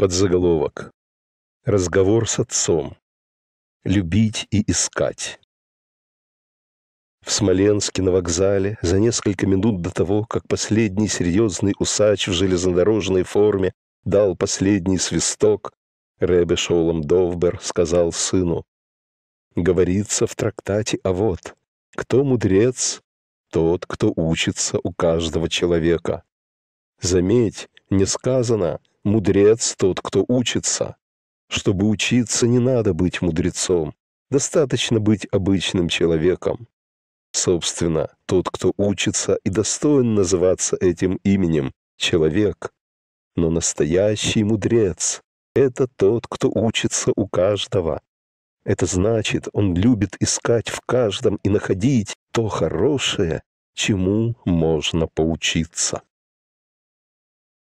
Подзаголовок. Разговор с отцом. Любить и искать. В Смоленске на вокзале за несколько минут до того, как последний серьезный усач в железнодорожной форме дал последний свисток, Ребе Шолом Довбер сказал сыну, «Говорится в трактате, а вот, кто мудрец, тот, кто учится у каждого человека. Заметь, не сказано «мудрец тот, кто учится». Чтобы учиться, не надо быть мудрецом. Достаточно быть обычным человеком. Собственно, тот, кто учится и достоин называться этим именем — человек. Но настоящий мудрец — это тот, кто учится у каждого. Это значит, он любит искать в каждом и находить то хорошее, чему можно поучиться.